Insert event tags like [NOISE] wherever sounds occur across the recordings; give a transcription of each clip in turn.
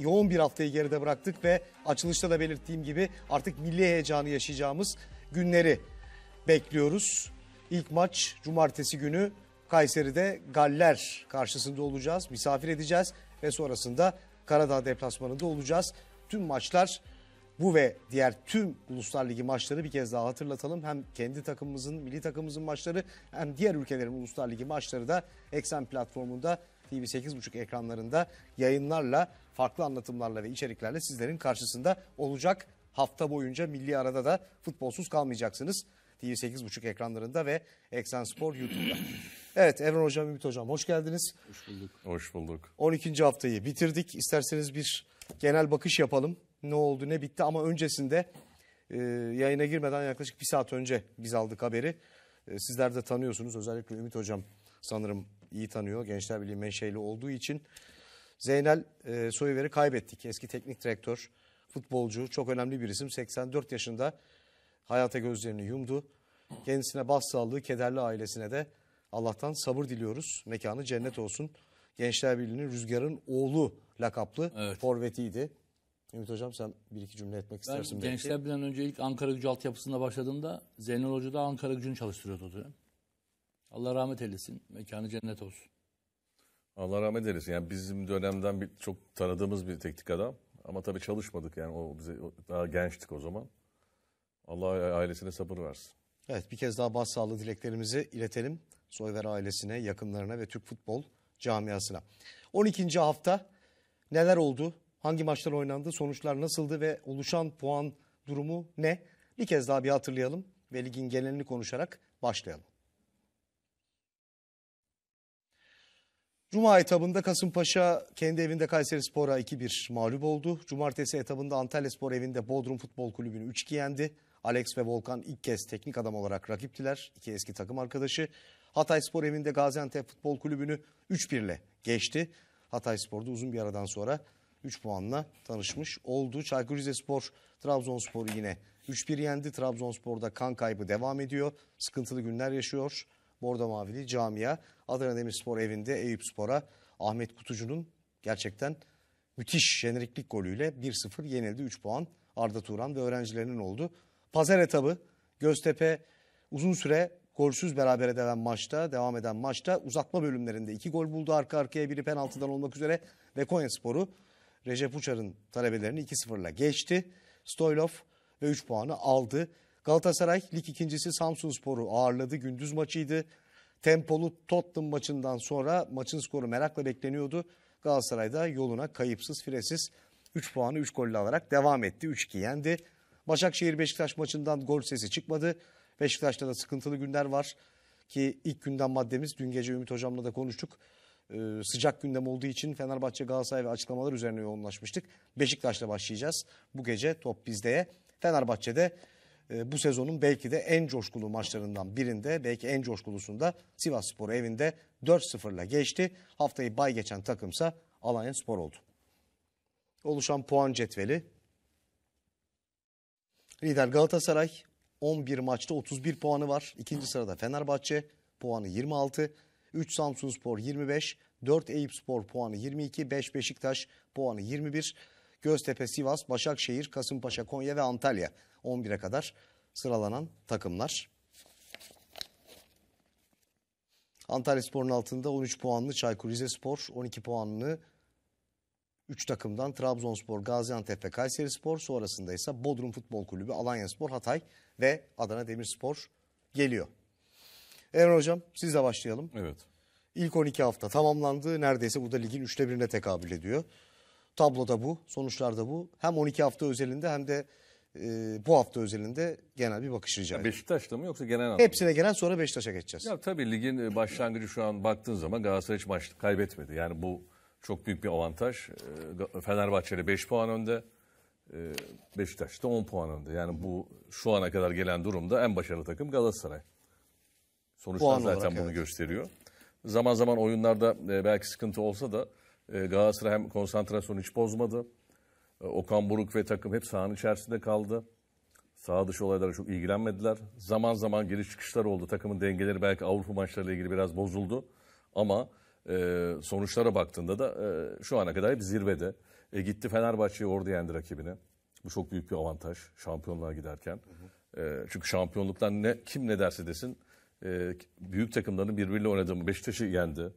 Yoğun bir haftayı geride bıraktık ve açılışta da belirttiğim gibi artık milli heyecanı yaşayacağımız günleri bekliyoruz. İlk maç cumartesi günü Kayseri'de Galler karşısında olacağız, misafir edeceğiz ve sonrasında Karadağ deplasmanında olacağız. Tüm maçlar bu ve diğer tüm Uluslar Ligi maçları bir kez daha hatırlatalım. Hem kendi takımımızın, milli takımımızın maçları hem diğer ülkelerin Uluslar Ligi maçları da Eksen platformunda TV 8.5 ekranlarında yayınlarla, farklı anlatımlarla ve içeriklerle sizlerin karşısında olacak. Hafta boyunca milli arada da futbolsuz kalmayacaksınız. TV 8.5 ekranlarında ve Eksen Spor YouTube'da. Evet Evren Hocam, Ümit Hocam hoş geldiniz. Hoş bulduk. Hoş bulduk. 12. haftayı bitirdik. İsterseniz bir genel bakış yapalım. Ne oldu ne bitti ama öncesinde e, yayına girmeden yaklaşık bir saat önce biz aldık haberi. E, sizler de tanıyorsunuz özellikle Ümit Hocam sanırım iyi tanıyor. Gençler Birliği menşeli olduğu için Zeynel e, Soyver'i kaybettik. Eski teknik direktör, futbolcu, çok önemli bir isim. 84 yaşında hayata gözlerini yumdu. Kendisine başsağlığı, kederli ailesine de Allah'tan sabır diliyoruz. Mekanı cennet olsun. Gençler Birliği'nin Rüzgar'ın oğlu lakaplı evet. forvetiydi. Ümit Hocam sen bir iki cümle etmek istersin ben belki. Gençler Birliği'nden önce ilk Ankara Gücü altyapısında başladığımda Zeynel Hoca da Ankara Gücü'nü çalıştırıyordu o dönem. Allah rahmet eylesin. Mekanı cennet olsun. Allah rahmet eylesin. Yani bizim dönemden bir, çok tanıdığımız bir teknik adam. Ama tabii çalışmadık yani o bize daha gençtik o zaman. Allah ailesine sabır versin. Evet bir kez daha başsağlığı dileklerimizi iletelim. Soyver ailesine, yakınlarına ve Türk futbol camiasına. 12. hafta neler oldu? Hangi maçlar oynandı? Sonuçlar nasıldı ve oluşan puan durumu ne? Bir kez daha bir hatırlayalım ve ligin genelini konuşarak başlayalım. Cuma etabında Kasımpaşa kendi evinde Kayseri Spor'a 2-1 mağlup oldu. Cumartesi etabında Antalya Spor evinde Bodrum Futbol Kulübü'nü 3-2 yendi. Alex ve Volkan ilk kez teknik adam olarak rakiptiler. İki eski takım arkadaşı. Hatay Spor evinde Gaziantep Futbol Kulübü'nü 3-1 ile geçti. Hatay Spor'da uzun bir aradan sonra 3 puanla tanışmış oldu. Çaykur Rizespor Trabzonspor'u yine 3-1 yendi. Trabzonspor'da kan kaybı devam ediyor. Sıkıntılı günler yaşıyor. Bordo Mavili camia Adana Demirspor evinde Eyüp Spora Ahmet Kutucu'nun gerçekten müthiş jeneriklik golüyle 1-0 yenildi. 3 puan Arda Turan ve öğrencilerinin oldu. Pazar etabı Göztepe uzun süre golsüz beraber devam maçta, devam eden maçta uzatma bölümlerinde iki gol buldu arka arkaya biri penaltıdan olmak üzere ve Konya Sporu Recep Uçar'ın talebelerini 2-0'la geçti. Stoylov ve 3 puanı aldı. Galatasaray lig ikincisi Samsun Spor'u ağırladı. Gündüz maçıydı. Tempolu Tottenham maçından sonra maçın skoru merakla bekleniyordu. Galatasaray da yoluna kayıpsız firesiz 3 puanı 3 golle alarak devam etti. 3-2 yendi. Başakşehir Beşiktaş maçından gol sesi çıkmadı. Beşiktaş'ta da sıkıntılı günler var ki ilk günden maddemiz dün gece Ümit Hocam'la da konuştuk. Ee, sıcak gündem olduğu için Fenerbahçe, Galatasaray ve açıklamalar üzerine yoğunlaşmıştık. Beşiktaş'la başlayacağız. Bu gece top bizdeye. Fenerbahçe'de ee, bu sezonun belki de en coşkulu maçlarından birinde belki en coşkulusunda Sivas Spor evinde 4-0'la geçti. Haftayı bay geçen takımsa Alanya Spor oldu. Oluşan puan cetveli. Lider Galatasaray 11 maçta 31 puanı var. İkinci sırada Fenerbahçe puanı 26. 3 Samsun Spor 25. 4 Eyüp Spor puanı 22. 5 Beşiktaş puanı 21. Göztepe, Sivas, Başakşehir, Kasımpaşa, Konya ve Antalya 11'e kadar sıralanan takımlar. Antalya Spor'un altında 13 puanlı Çaykur Rizespor, 12 puanlı 3 takımdan Trabzonspor, Gaziantep ve Kayserispor. Sonrasında ise Bodrum Futbol Kulübü, Alanya Spor, Hatay ve Adana Demirspor geliyor. Erhan Hocam sizle başlayalım. Evet. İlk 12 hafta tamamlandı. Neredeyse bu da ligin üçte birine tekabül ediyor. Tabloda bu, sonuçlarda bu. Hem 12 hafta özelinde hem de e, bu hafta özelinde genel bir bakış rica ediyorum. Beşiktaş'ta mı yoksa genel anlamda? Hepsine genel sonra Beşiktaş'a geçeceğiz. Ya tabii ligin e, başlangıcı şu an baktığın zaman Galatasaray hiç maç kaybetmedi. Yani bu çok büyük bir avantaj. E, Fenerbahçe'de 5 puan önde. E, Beşiktaş'ta 10 puan önde. Yani bu şu ana kadar gelen durumda en başarılı takım Galatasaray. Sonuçlar puan zaten olarak, bunu evet. gösteriyor. Zaman zaman oyunlarda belki sıkıntı olsa da e, Galatasaray hem konsantrasyonu hiç bozmadı. Ee, Okan Buruk ve takım hep sahanın içerisinde kaldı. Sağ dışı olaylara çok ilgilenmediler. Zaman zaman giriş çıkışlar oldu. Takımın dengeleri belki Avrupa maçlarıyla ilgili biraz bozuldu. Ama e, sonuçlara baktığında da e, şu ana kadar hep zirvede. E, gitti Fenerbahçe'yi orada yendi rakibini. Bu çok büyük bir avantaj şampiyonluğa giderken. E, çünkü şampiyonluktan ne, kim ne derse desin e, büyük takımların birbiriyle oynadığı Beşiktaş'ı yendi.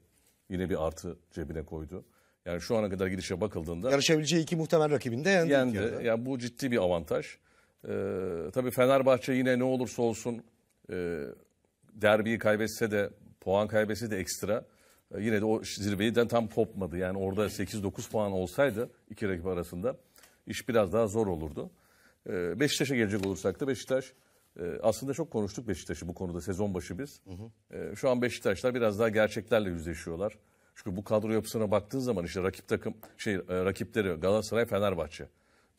Yine bir artı cebine koydu. Yani şu ana kadar gidişe bakıldığında yarışabileceği iki muhtemel rakibini de yendi. yendi. Yani. yani bu ciddi bir avantaj. Ee, tabii Fenerbahçe yine ne olursa olsun e, derbiyi kaybetse de puan kaybetse de ekstra e, yine de o zirveyden tam kopmadı. Yani orada 8-9 puan olsaydı iki rakip arasında iş biraz daha zor olurdu. E, Beşiktaş'a gelecek olursak da Beşiktaş e, aslında çok konuştuk Beşiktaş'ı bu konuda sezon başı biz. Hı hı. E, şu an Beşiktaşlar biraz daha gerçeklerle yüzleşiyorlar. Çünkü bu kadro yapısına baktığın zaman işte rakip takım şey e, rakipleri Galatasaray, Fenerbahçe.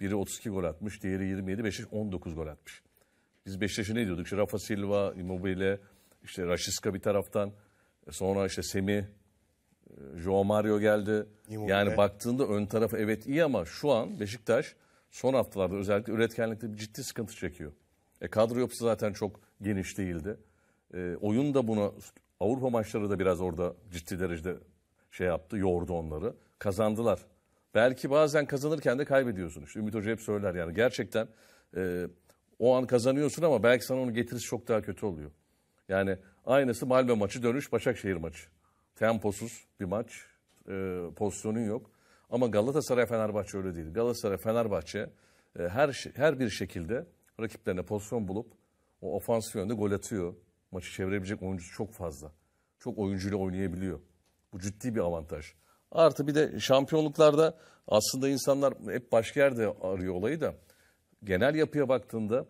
Biri 32 gol atmış, diğeri 27, Beşiktaş 19 gol atmış. Biz Beşiktaş'ı ne diyorduk? İşte Rafa Silva, Immobile, işte Raşiska bir taraftan, e, sonra işte Semi, e, João Mario geldi. Immobile. Yani baktığında ön tarafı evet iyi ama şu an Beşiktaş son haftalarda özellikle üretkenlikte bir ciddi sıkıntı çekiyor. E, kadro yapısı zaten çok geniş değildi. E, oyun da buna Avrupa maçları da biraz orada ciddi derecede şey yaptı, yordu onları. Kazandılar. Belki bazen kazanırken de kaybediyorsun. İşte Ümit Hoca hep söyler yani gerçekten e, o an kazanıyorsun ama belki sana onu getirisi çok daha kötü oluyor. Yani aynısı Malmö maçı dönüş Başakşehir maçı. Temposuz bir maç, e, pozisyonun yok. Ama Galatasaray Fenerbahçe öyle değil. Galatasaray Fenerbahçe e, her şey, her bir şekilde rakiplerine pozisyon bulup o ofansif yönde gol atıyor. Maçı çevirebilecek oyuncusu çok fazla. Çok oyuncuyla oynayabiliyor. Bu ciddi bir avantaj. Artı bir de şampiyonluklarda aslında insanlar hep başka yerde arıyor olayı da genel yapıya baktığında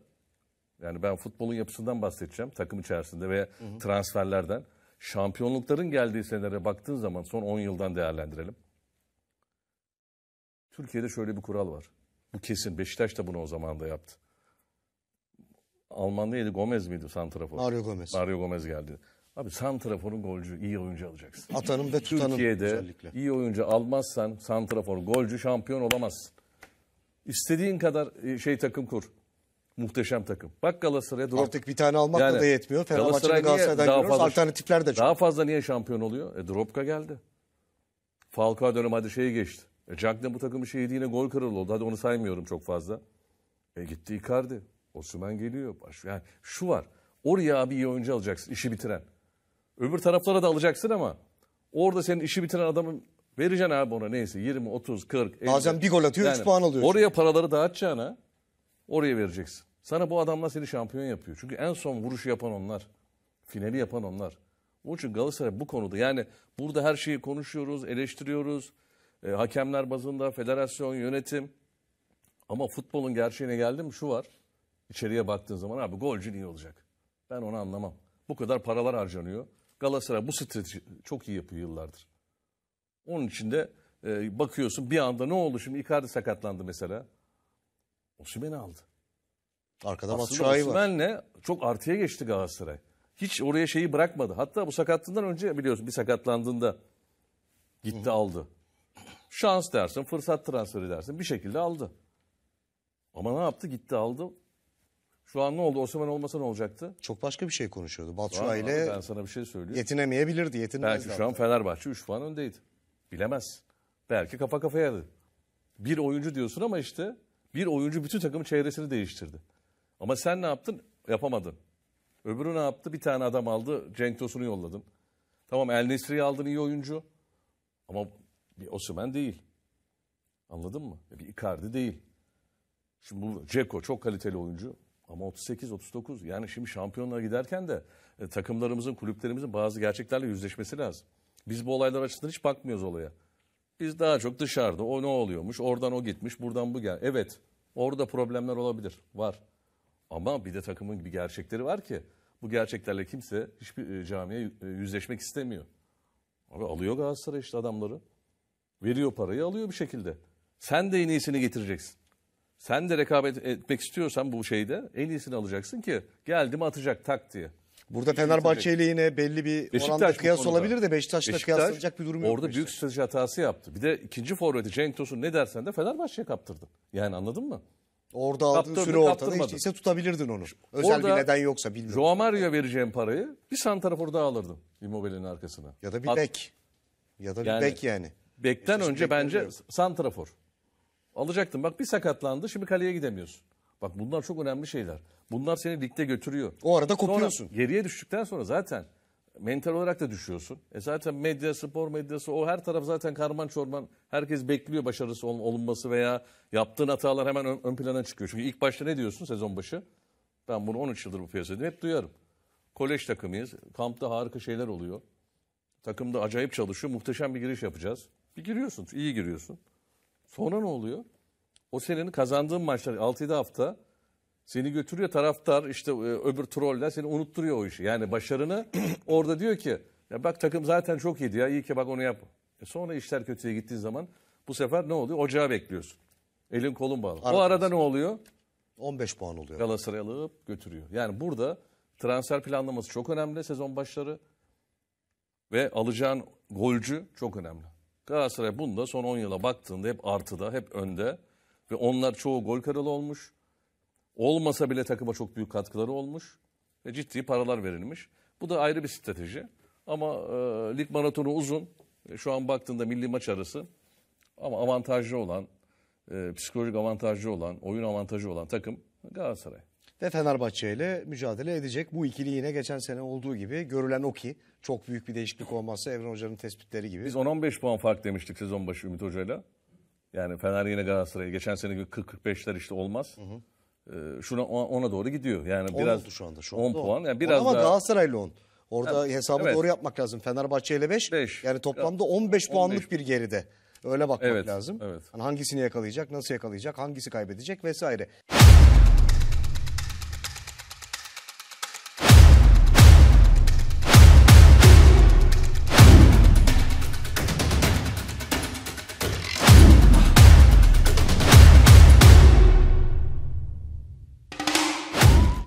yani ben futbolun yapısından bahsedeceğim takım içerisinde ve hı hı. transferlerden. Şampiyonlukların geldiği senelere baktığın zaman son 10 yıldan değerlendirelim. Türkiye'de şöyle bir kural var. Bu kesin. Beşiktaş da bunu o zaman da yaptı. Alman Gomez miydi Santrafor? Mario Gomez. Mario Gomez geldi. Abi Santrafor'un golcü, iyi oyuncu alacaksın. Atanım ve tutanım Türkiye'de özellikle. iyi oyuncu almazsan Santrafor golcü şampiyon olamazsın. İstediğin kadar e, şey takım kur. Muhteşem takım. Bak Galatasaray'a drop. Artık bir tane almakla yani, da yetmiyor. Galatasaray Galatasaray'dan daha Fazla, Alternatifler de çok. Daha fazla niye şampiyon oluyor? E Dropka geldi. Falcao dönem hadi şey geçti. E Cagney bu takımı şey yediğine gol kralı oldu. Hadi onu saymıyorum çok fazla. E gitti Icardi. Osman geliyor. Yani şu var. Oraya abi iyi oyuncu alacaksın. işi bitiren. Öbür taraflara da alacaksın ama orada senin işi bitiren adamın vereceksin abi ona neyse 20, 30, 40, 50. Bazen bir gol atıyor yani 3 puan alıyor. Oraya paraları dağıtacağına oraya vereceksin. Sana bu adamlar seni şampiyon yapıyor. Çünkü en son vuruşu yapan onlar. Finali yapan onlar. Onun için Galatasaray bu konuda yani burada her şeyi konuşuyoruz, eleştiriyoruz. E, hakemler bazında, federasyon, yönetim. Ama futbolun gerçeğine geldim şu var. İçeriye baktığın zaman abi golcü iyi olacak? Ben onu anlamam. Bu kadar paralar harcanıyor. Galatasaray bu strateji çok iyi yapıyor yıllardır. Onun için de e, bakıyorsun bir anda ne oldu şimdi Icardi sakatlandı mesela. Osimhen'i aldı. Arkada Aslında Osimhen'le çok artıya geçti Galatasaray. Hiç oraya şeyi bırakmadı. Hatta bu sakatlığından önce biliyorsun bir sakatlandığında gitti Hı. aldı. Şans dersin, fırsat transferi dersin bir şekilde aldı. Ama ne yaptı? Gitti aldı. Şu an ne oldu? Osman olmasa ne olacaktı? Çok başka bir şey konuşuyordu. Batshuayi ile ben sana bir şey söyleyeyim. yetinemeyebilirdi. Yetinmez Belki zaten. şu an Fenerbahçe 3 puan öndeydi. Bilemez. Belki kafa kafaya da. Bir oyuncu diyorsun ama işte bir oyuncu bütün takımın çevresini değiştirdi. Ama sen ne yaptın? Yapamadın. Öbürü ne yaptı? Bir tane adam aldı. Cenk Tosun'u yolladın. Tamam El Nesri'yi aldın iyi oyuncu. Ama bir Osman değil. Anladın mı? Bir Icardi değil. Şimdi bu Ceko çok kaliteli oyuncu. Ama 38-39 yani şimdi şampiyonlara giderken de e, takımlarımızın, kulüplerimizin bazı gerçeklerle yüzleşmesi lazım. Biz bu olaylar açısından hiç bakmıyoruz olaya. Biz daha çok dışarıda o ne oluyormuş, oradan o gitmiş, buradan bu gel. Evet orada problemler olabilir, var. Ama bir de takımın bir gerçekleri var ki bu gerçeklerle kimse hiçbir e, camiye e, yüzleşmek istemiyor. Abi alıyor Galatasaray işte adamları. Veriyor parayı alıyor bir şekilde. Sen de en iyisini getireceksin. Sen de rekabet etmek istiyorsan bu şeyde en iyisini alacaksın ki geldi mi atacak tak diye. Burada Fenerbahçe ile yine belli bir Beşiktaş oranda kıyas olabilir de Beşiktaş'la Beşiktaş, kıyaslanacak bir durum yok. Orada Beşiktaş. büyük strateji hatası yaptı. Bir de ikinci forveti Cenk Tosun ne dersen de Fenerbahçe'ye kaptırdı. Yani anladın mı? Orada aldığın süre ortada hiç değilse tutabilirdin onu. Özel Orada, bir neden yoksa bilmiyorum. Joao Mario'ya vereceğim parayı bir santrafor daha alırdım Immobile'nin arkasına. Ya da bir At, bek. Ya da bir yani, bek yani. Bekten önce bence santrafor. Alacaktın bak bir sakatlandı şimdi kaleye gidemiyorsun. Bak bunlar çok önemli şeyler. Bunlar seni ligde götürüyor. O arada kopuyorsun. Sonra, geriye düştükten sonra zaten mental olarak da düşüyorsun. E zaten medya, spor medyası o her taraf zaten karman çorman. Herkes bekliyor başarısı olun, olunması veya yaptığın hatalar hemen ön, ön plana çıkıyor. Çünkü ilk başta ne diyorsun sezon başı? Ben bunu 13 yıldır bu piyasada hep duyarım. Kolej takımıyız. Kampta harika şeyler oluyor. Takımda acayip çalışıyor. Muhteşem bir giriş yapacağız. Bir giriyorsun. iyi giriyorsun. Sonra ne oluyor? O senenin kazandığın maçlar 6-7 hafta seni götürüyor taraftar işte e, öbür troller seni unutturuyor o işi. Yani başarını [CLEARS THROAT] orada diyor ki ya bak takım zaten çok iyiydi ya iyi ki bak onu yap. E sonra işler kötüye gittiği zaman bu sefer ne oluyor? Ocağa bekliyorsun. Elin kolun bağlı. Arada o arada ne oluyor? 15 puan oluyor. Galatasaray alıp götürüyor. Yani burada transfer planlaması çok önemli sezon başları ve alacağın golcü çok önemli. Galatasaray bunda son 10 yıla baktığında hep artıda, hep önde. Ve onlar çoğu gol kralı olmuş. Olmasa bile takıma çok büyük katkıları olmuş. Ve ciddi paralar verilmiş. Bu da ayrı bir strateji. Ama e, lig maratonu uzun. E, şu an baktığında milli maç arası. Ama avantajlı olan, e, psikolojik avantajlı olan, oyun avantajı olan takım Galatasaray ve Fenerbahçe ile mücadele edecek. Bu ikili yine geçen sene olduğu gibi görülen o ki çok büyük bir değişiklik olmazsa Evren Hoca'nın tespitleri gibi. Biz 10-15 puan fark demiştik sezon başı Ümit Hoca'yla. Yani Fener yine Galatasaray'a geçen sene 40-45'ler işte olmaz. Hı hı. Ee, şuna ona doğru gidiyor. Yani on biraz oldu şu anda. Şu anda 10 puan. Yani biraz ama daha... Galatasaray'la 10. Orada yani, hesabı evet. doğru yapmak lazım. Fenerbahçe ile 5. 5. Yani toplamda 15 puanlık bir geride. Öyle bakmak evet, lazım. Evet. Yani hangisini yakalayacak, nasıl yakalayacak, hangisi kaybedecek vesaire.